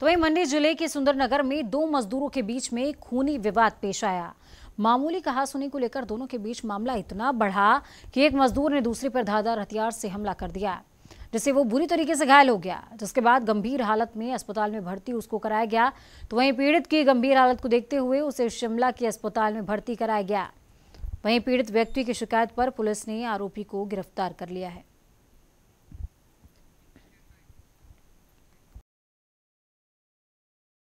तो वही मंडी जिले के सुंदरनगर में दो मजदूरों के बीच में खूनी विवाद पेश आया मामूली कहासुनी को लेकर दोनों के बीच मामला इतना बढ़ा कि एक मजदूर ने दूसरे पर धारदार हथियार से हमला कर दिया जिससे वो बुरी तरीके से घायल हो गया जिसके बाद गंभीर हालत में अस्पताल में भर्ती उसको कराया गया तो वहीं पीड़ित की गंभीर हालत को देखते हुए उसे शिमला के अस्पताल में भर्ती कराया गया वहीं पीड़ित व्यक्ति की शिकायत पर पुलिस ने आरोपी को गिरफ्तार कर लिया है